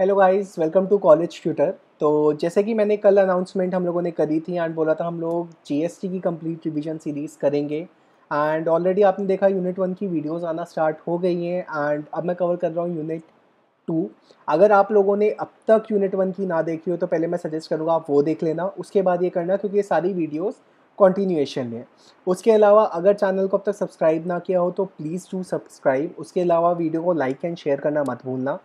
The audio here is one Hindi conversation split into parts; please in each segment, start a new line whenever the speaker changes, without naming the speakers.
hello guys welcome to college tutor तो जैसे कि मैंने कल अनाउंसमेंट हम लोगों ने करी थी एंड बोला था हम लोग जीएसटी की कंप्लीट रिवीजन सीरीज़ करेंगे एंड ऑलरेडी आपने देखा यूनिट वन की वीडियोस आना स्टार्ट हो गई हैं एंड अब मैं कवर कर रहा हूँ यूनिट टू अगर आप लोगों ने अब तक यूनिट वन की ना देखी हो तो पहले मैं सजेस्ट करूँगा आप वो देख लेना उसके बाद ये करना क्योंकि ये सारी वीडियोज़ कॉन्टीन्यूएशन में उसके अलावा अगर चैनल को अब तक सब्सक्राइब ना किया हो तो प्लीज़ टू सब्सक्राइब उसके अलावा वीडियो को लाइक एंड शेयर करना मत भूलना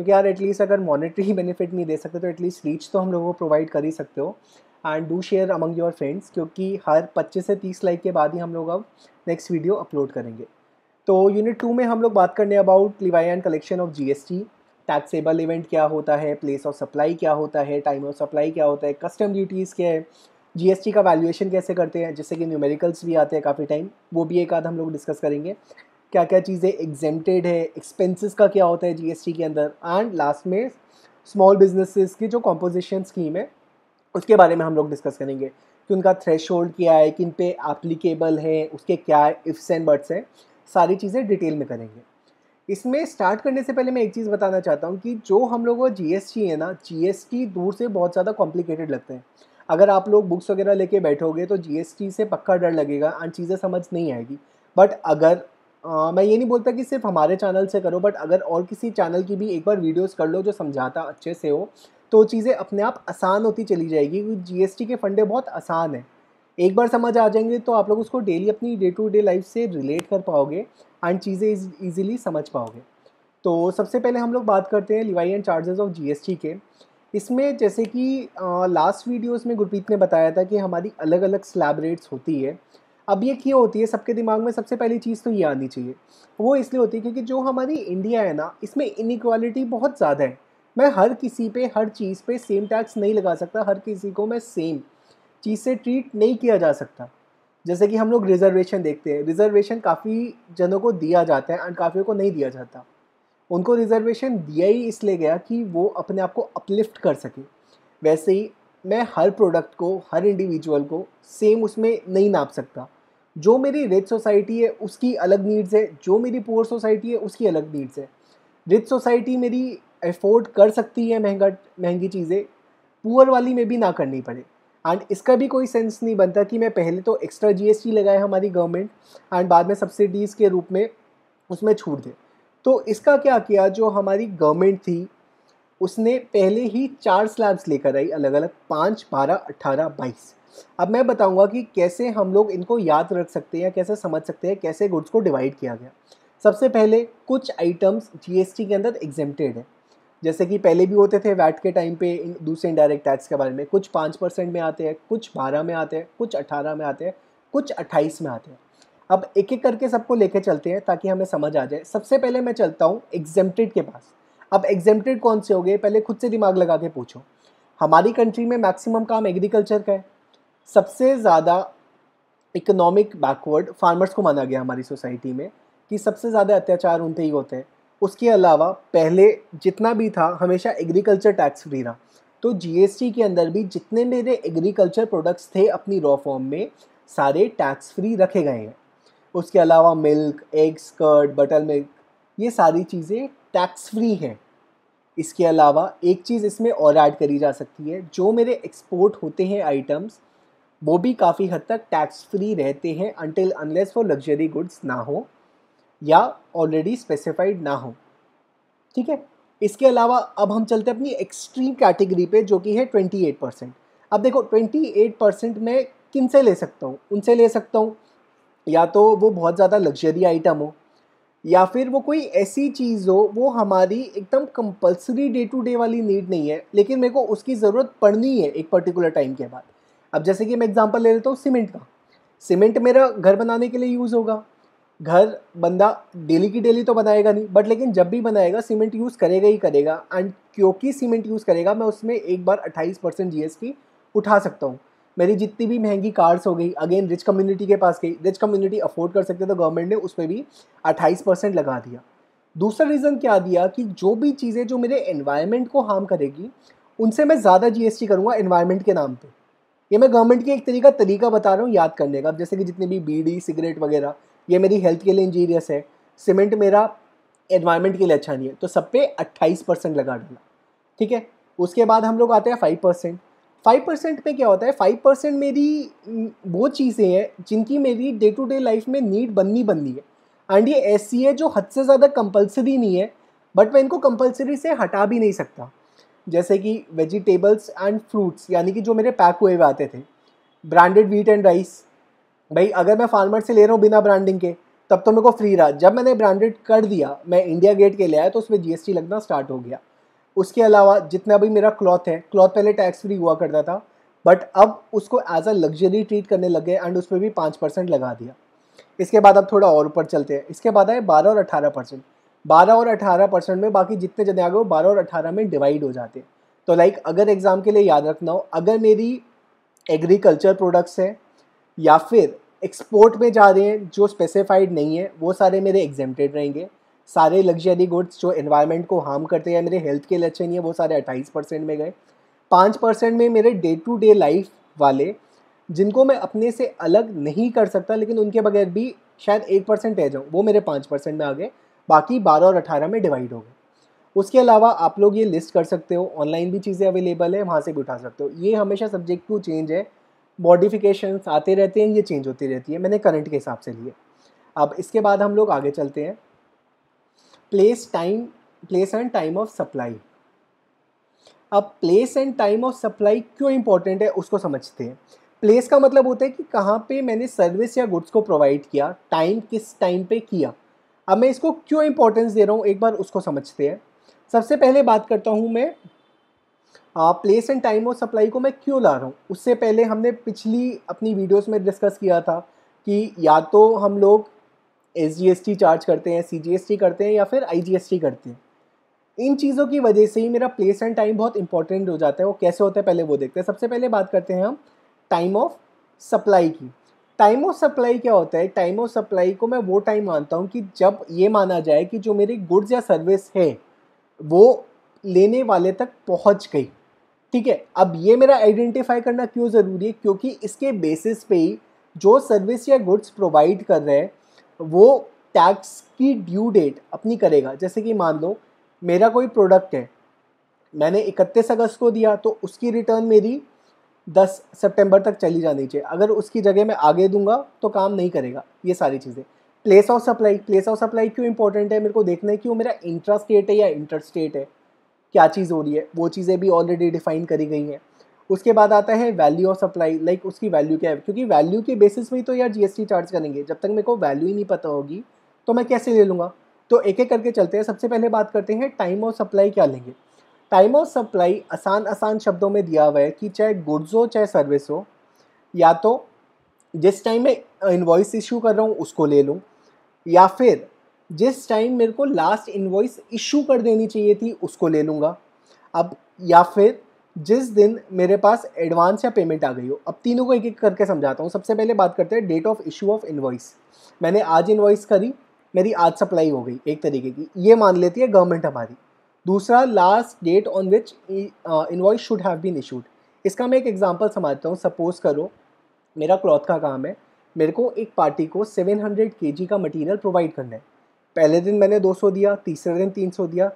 क्योंकि यार एटलीस्ट अगर मॉनिटरी बेनिफिट नहीं दे सकते तो एटलीस्ट रीच तो हम लोगों को प्रोवाइड कर ही सकते हो and do share among your friends क्योंकि हर 25 से 30 लाइक के बाद ही हम लोग अब नेक्स्ट वीडियो अपलोड करेंगे तो यूनिट टू में हम लोग बात करने about levy and collection of GST taxable event क्या होता है प्लेस ऑफ सप्लाई क्या होता है टाइम ऑफ सप्लाई क्या होता है कस्टम ड्यूटीज़ क्या है जीएसटी का वैल्यूएशन कैसे करते हैं जैसे कि न्यूमेरिकल्स भी आते हैं काफ़ी टाइम वो भी एक आध हम लोग डिस्कस करेंगे क्या क्या चीज़ें एग्जेम्प्टेड है एक्सपेंसेस का क्या होता है जीएसटी के अंदर एंड लास्ट में स्मॉल बिजनेसेस की जो कॉम्पोजिशन स्कीम है उसके बारे में हम लोग डिस्कस करेंगे कि उनका थ्रेश क्या है किन पे एप्लीकेबल है उसके क्या इफ्स एंड बर्ड्स हैं सारी चीज़ें डिटेल में करेंगे इसमें स्टार्ट करने से पहले मैं एक चीज़ बताना चाहता हूँ कि जो हम लोगों का जी है ना जी दूर से बहुत ज़्यादा कॉम्प्लिकेटेड लगते हैं अगर आप लोग बुक्स वगैरह लेके बैठोगे तो जी से पक्का डर लगेगा एंड चीज़ें समझ नहीं आएगी बट अगर मैं ये नहीं बोलता कि सिर्फ हमारे चैनल से करो बट अगर और किसी चैनल की भी एक बार वीडियोस कर लो जो समझाता अच्छे से हो तो चीज़ें अपने आप आसान होती चली जाएगी क्योंकि जीएसटी के फंडे बहुत आसान हैं एक बार समझ आ जाएंगे तो आप लोग उसको डेली अपनी डे टू डे लाइफ से रिलेट कर पाओगे एंड चीज़ें ईजिली समझ पाओगे तो सबसे पहले हम लोग बात करते हैं levy and charges of GST के इसमें जैसे कि लास्ट वीडियोस में गुरप्रीत ने बताया था कि हमारी अलग अलग स्लैब रेट्स होती है अब ये क्यों होती है सबके दिमाग में सबसे पहली चीज़ तो ये आनी चाहिए वो इसलिए होती है क्योंकि जो हमारी इंडिया है ना इसमें इनक्वालिटी बहुत ज़्यादा है मैं हर किसी पे हर चीज़ पे सेम टैक्स नहीं लगा सकता हर किसी को मैं सेम चीज़ से ट्रीट नहीं किया जा सकता जैसे कि हम लोग रिजर्वेशन देखते हैं रिजर्वेशन काफ़ी जनों को दिया जाता है एंड काफ़ियों को नहीं दिया जाता उनको रिजर्वेशन दिया ही इसलिए गया कि वो अपने आप को अपलिफ्ट कर सके वैसे ही मैं हर प्रोडक्ट को हर इंडिविजुअल को सेम उसमें नहीं नाप सकता जो मेरी रिच सोसाइटी है उसकी अलग नीड्स है जो मेरी पुअर सोसाइटी है उसकी अलग नीड्स है रिच सोसाइटी मेरी एफोर्ड कर सकती है महंगा महंगी चीज़ें पुअर वाली में भी ना करनी पड़े एंड इसका भी कोई सेंस नहीं बनता कि मैं पहले तो एक्स्ट्रा जी एस टी लगाए हमारी गवर्नमेंट एंड बाद में सब्सिडीज़ के रूप में उसमें छूट दे तो इसका क्या किया जो हमारी गवर्नमेंट थी उसने पहले ही चार स्लैब्स लेकर आई अलग अलग पाँच बारह अट्ठारह बाईस अब मैं बताऊंगा कि कैसे हम लोग इनको याद रख सकते हैं कैसे समझ सकते हैं कैसे गुड्स को डिवाइड किया गया सबसे पहले कुछ आइटम्स जीएसटी के अंदर एग्जेम्प्टेड है जैसे कि पहले भी होते थे वैट के टाइम पे दूसरे इंडायरेक्ट टैक्स के बारे में कुछ पाँच परसेंट में आते हैं कुछ बारह में आते हैं कुछ अठारह में आते हैं कुछ अट्ठाईस में आते हैं अब एक एक करके सबको लेके चलते हैं ताकि हमें समझ आ जाए सबसे पहले मैं चलता हूँ एग्जेम्प्टेड के पास अब एग्जेम्प्टेड कौन से हो गए पहले खुद से दिमाग लगा के पूछो हमारी कंट्री में मैक्सिमम काम एग्रीकल्चर का है सबसे ज़्यादा इकोनॉमिक बैकवर्ड फार्मर्स को माना गया हमारी सोसाइटी में कि सबसे ज़्यादा अत्याचार उन पर ही होते हैं उसके अलावा पहले जितना भी था हमेशा एग्रीकल्चर टैक्स फ्री रहा तो जीएसटी के अंदर भी जितने मेरे एग्रीकल्चर प्रोडक्ट्स थे अपनी रॉ फॉर्म में सारे टैक्स फ्री रखे गए हैं उसके अलावा milk eggs curd butter milk ये सारी चीज़ें टैक्स फ्री हैं इसके अलावा एक चीज़ इसमें और ऐड करी जा सकती है जो मेरे एक्सपोर्ट होते हैं आइटम्स वो भी काफ़ी हद तक टैक्स फ्री रहते हैं अनटिल अनलेस वो लग्जरी गुड्स ना हो या ऑलरेडी स्पेसिफाइड ना हो ठीक है इसके अलावा अब हम चलते हैं अपनी एक्सट्रीम कैटेगरी पे जो कि है ट्वेंटी एट परसेंट अब देखो ट्वेंटी एट परसेंट मैं किन से ले सकता हूँ उनसे ले सकता हूँ या तो वो बहुत ज़्यादा लग्जरी आइटम हो या फिर वो कोई ऐसी चीज़ हो वो हमारी एकदम कंपलसरी डे टू डे वाली नीड नहीं है लेकिन मेरे को उसकी ज़रूरत पड़नी है एक पर्टिकुलर टाइम के बाद अब जैसे कि मैं एग्जांपल ले लेता हूँ सीमेंट का सीमेंट मेरा घर बनाने के लिए यूज़ होगा घर बंदा डेली की डेली तो बनाएगा नहीं बट लेकिन जब भी बनाएगा सीमेंट यूज़ करेगा ही करेगा एंड क्योंकि सीमेंट यूज़ करेगा मैं उसमें एक बार अट्ठाईस परसेंट जी एस टी उठा सकता हूँ मेरी जितनी भी महंगी कार्स हो गई अगेन रिच कम्युनिटी के पास गई रिच कम्युनिटी अफोर्ड कर सकते तो गवर्नमेंट ने उस पर भी अट्ठाईस परसेंट लगा दिया दूसरा रीज़न क्या दिया कि जो भी चीज़ें जो मेरे एनवायरनमेंट को हार्म करेगी उनसे मैं ज़्यादा जी एस टी करूँगा एनवायरमेंट के नाम पर ये मैं गवर्नमेंट की एक तरीका तरीका बता रहा हूँ याद करने का अब जैसे कि जितने भी बीड़ी सिगरेट वगैरह ये मेरी हेल्थ के लिए इंजीरियस है सीमेंट मेरा एनवायरमेंट के लिए अच्छा नहीं है तो सब पे अट्ठाईस परसेंट लगा डाला ठीक है उसके बाद हम लोग आते हैं फाइव परसेंट फाइव परसेंट में क्या होता है फाइव परसेंट मेरी वो चीज़ें हैं जिनकी मेरी डे टू डे लाइफ में नीड बननी बननी है एंड ये ऐसी है जो हद से ज़्यादा कंपल्सरी नहीं है बट मैं इनको कंपलसरी से हटा भी नहीं सकता जैसे कि वेजिटेबल्स एंड फ्रूट्स यानी कि जो मेरे पैक हुए हुए आते थे ब्रांडेड वीट एंड राइस भाई अगर मैं फार्मर से ले रहा हूँ बिना ब्रांडिंग के तब तो मेरे को फ्री रहा जब मैंने ब्रांडेड कर दिया मैं इंडिया गेट के ले आया तो उसमें जीएसटी लगना स्टार्ट हो गया उसके अलावा जितना भी मेरा क्लॉथ है क्लॉथ पहले टैक्स फ्री हुआ करता था बट अब उसको एज अ लग्जरी ट्रीट करने लग गए एंड उस पर भी पाँच परसेंट लगा दिया इसके बाद अब थोड़ा और ऊपर चलते हैं इसके बाद आए बारह और अठारह परसेंट बारह और अठारह परसेंट में बाकी जितने जने आ गए वो बारह और अठारह में डिवाइड हो जाते हैं तो लाइक अगर एग्ज़ाम के लिए याद रखना हो अगर मेरी एग्रीकल्चर प्रोडक्ट्स हैं या फिर एक्सपोर्ट में जा रहे हैं जो स्पेसिफाइड नहीं है वो सारे मेरे एग्जेम्प्टेड रहेंगे सारे लग्जरी गुड्स जो इन्वायरमेंट को हार्म करते हैं मेरे हेल्थ के लिए अच्छे नहीं है वो सारे अट्ठाईस परसेंट में गए पाँच परसेंट में मेरे डे टू डे लाइफ वाले जिनको मैं अपने से अलग नहीं कर सकता लेकिन उनके बगैर भी शायद एक परसेंट रह जाऊँ वो मेरे पाँच परसेंट में आ गए बाकी बारह और अठारह में डिवाइड हो गए उसके अलावा आप लोग ये लिस्ट कर सकते हो ऑनलाइन भी चीज़ें अवेलेबल है वहाँ से भी उठा सकते हो ये हमेशा सब्जेक्ट टू चेंज है मॉडिफिकेशन आते रहते हैं ये चेंज होती रहती है मैंने करंट के हिसाब से लिए अब इसके बाद हम लोग आगे चलते हैं place time place and time of supply अब place and time of supply क्यों इंपॉर्टेंट है उसको समझते हैं प्लेस का मतलब होता है कि कहाँ पे मैंने सर्विस या गुड्स को प्रोवाइड किया टाइम किस टाइम पे किया अब मैं इसको क्यों इंपॉर्टेंस दे रहा हूँ एक बार उसको समझते हैं सबसे पहले बात करता हूँ मैं प्लेस एंड टाइम और सप्लाई को मैं क्यों ला रहा हूँ उससे पहले हमने पिछली अपनी वीडियोस में डिस्कस किया था कि या तो हम लोग S G S T charge करते हैं सी जी एस टी करते हैं या फिर आई जी एस टी करते हैं इन चीज़ों की वजह से ही मेरा प्लेस एंड टाइम बहुत इंपॉर्टेंट हो जाता है वो कैसे होता है पहले वो देखते हैं सबसे पहले बात करते हैं हम टाइम ऑफ सप्लाई की टाइम ऑफ सप्लाई क्या होता है टाइम ऑफ सप्लाई को मैं वो टाइम मानता हूँ कि जब ये माना जाए कि जो मेरी गुड्स या सर्विस है वो लेने वाले तक पहुँच गई ठीक है अब ये मेरा आइडेंटिफाई करना क्यों ज़रूरी है क्योंकि इसके बेसिस पे ही जो सर्विस या गुड्स प्रोवाइड कर रहे हैं वो टैक्स की ड्यू डेट अपनी करेगा जैसे कि मान लो मेरा कोई प्रोडक्ट है मैंने इकतीस अगस्त को दिया तो उसकी रिटर्न मेरी दस सितंबर तक चली जानी चाहिए अगर उसकी जगह मैं आगे दूंगा तो काम नहीं करेगा ये सारी चीज़ें place of supply place of supply क्यों इंपॉर्टेंट है मेरे को देखना है कि वो मेरा इंट्रा स्टेट है या इंटर स्टेट है क्या चीज़ हो रही है वो चीज़ें भी ऑलरेडी डिफाइन करी गई हैं उसके बाद आता है वैल्यू ऑफ सप्लाई लाइक उसकी वैल्यू क्या है क्योंकि वैल्यू के बेसिस में ही तो यार जीएसटी चार्ज करेंगे जब तक मेरे को वैल्यू ही नहीं पता होगी तो मैं कैसे ले लूँगा तो एक एक करके चलते हैं सबसे पहले बात करते हैं टाइम ऑफ सप्लाई क्या लेंगे टाइम ऑफ सप्लाई आसान आसान शब्दों में दिया हुआ है कि चाहे गुड्स हो चाहे सर्विस हो या तो जिस टाइम मैं इन्वॉइस इशू कर रहा हूँ उसको ले लूँ या फिर जिस टाइम मेरे को लास्ट इन्वॉइस इशू कर देनी चाहिए थी उसको ले लूँगा अब या फिर जिस दिन मेरे पास एडवांस या पेमेंट आ गई हो अब तीनों को एक एक करके समझाता हूँ सबसे पहले बात करते हैं date of issue of invoice मैंने आज इन्वॉइस करी मेरी आज सप्लाई हो गई एक तरीके की ये मान लेती है गवर्नमेंट हमारी दूसरा last date on which invoice should have been issued इसका मैं एक एग्जांपल समझता हूँ सपोज़ करो मेरा क्लॉथ का काम है मेरे को एक पार्टी को 700 हंड्रेड का मटेरियल प्रोवाइड करना है पहले दिन मैंने 200 दिया तीसरे दिन 300 दिया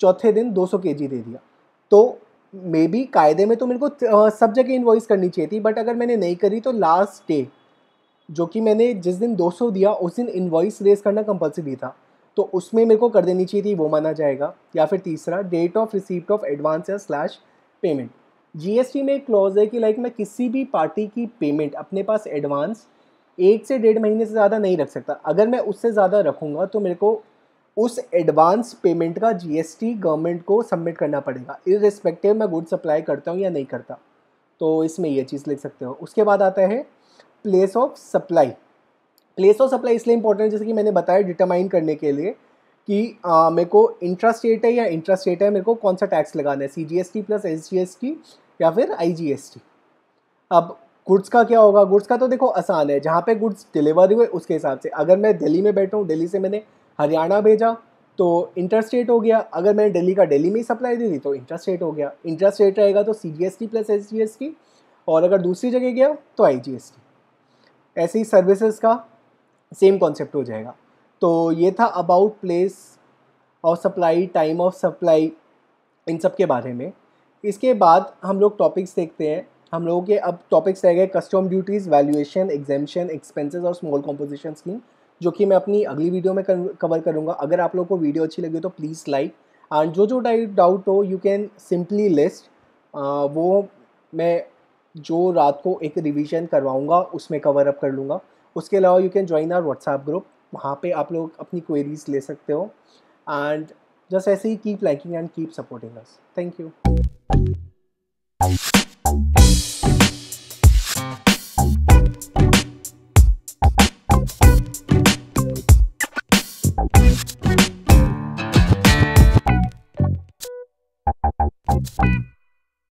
चौथे दिन 200 सौ दे दिया तो मे बी कायदे में तो मेरे को सब जगह इन्वॉइस करनी चाहिए थी बट अगर मैंने नहीं करी तो लास्ट डे जो कि मैंने जिस दिन 200 दिया उस दिन इन्वॉइस रेस करना कंपलसरी था तो उसमें मेरे को कर देनी चाहिए थी वो माना जाएगा या फिर तीसरा date of receipt of advance या स्लैश पेमेंट जीएसटी में एक क्लॉज है कि लाइक मैं किसी भी पार्टी की पेमेंट अपने पास एडवांस एक से डेढ़ महीने से ज़्यादा नहीं रख सकता अगर मैं उससे ज़्यादा रखूँगा तो मेरे को उस एडवांस पेमेंट का जी गवर्नमेंट को सबमिट करना पड़ेगा इरिस्पेक्टिव मैं गुड सप्लाई करता हूँ या नहीं करता तो इसमें यह चीज़ लिख सकते हो उसके बाद आता है place of supply place of supply इसलिए इंपॉर्टेंट है जैसे कि मैंने बताया डिटरमाइन करने के लिए कि मेरे को इंट्रा स्टेट है या इंट्रा स्टेट है मेरे को कौन सा टैक्स लगाना है C G S T plus S G S T या फिर आई जी एस टी अब गुड्स का क्या होगा गुड्स का तो देखो आसान है जहाँ पे गुड्स डिलीवर हुए उसके हिसाब से अगर मैं दिल्ली में बैठा हूँ दिल्ली से मैंने हरियाणा भेजा तो रेट हो गया अगर मैंने दिल्ली का दिल्ली में ही सप्लाई दे दी तो रेट हो गया रेट रहेगा तो C G S T plus S G S T और अगर दूसरी जगह गया तो आई जी एस टी ऐसे ही सर्विसेज का सेम कॉन्सेप्ट हो जाएगा तो ये था about place of supply time of supply इन सब के बारे में इसके बाद हम लोग टॉपिक्स देखते हैं हम लोगों के अब टॉपिक्स रह गए custom duties valuation exemption expenses और स्मॉल कॉम्पोजिशन स्कीम जो कि मैं अपनी अगली वीडियो में कवर करूँगा अगर आप लोग को वीडियो अच्छी लगी तो प्लीज़ लाइक एंड जो जो डाउट हो यू कैन सिंपली लिस्ट वो मैं जो रात को एक रिवीजन करवाऊँगा उसमें कवर अप कर लूँगा उसके अलावा you can join our WhatsApp group वहाँ पे आप लोग अपनी क्वेरीज ले सकते हो एंड जस्ट ऐसे ही keep liking and keep supporting us thank you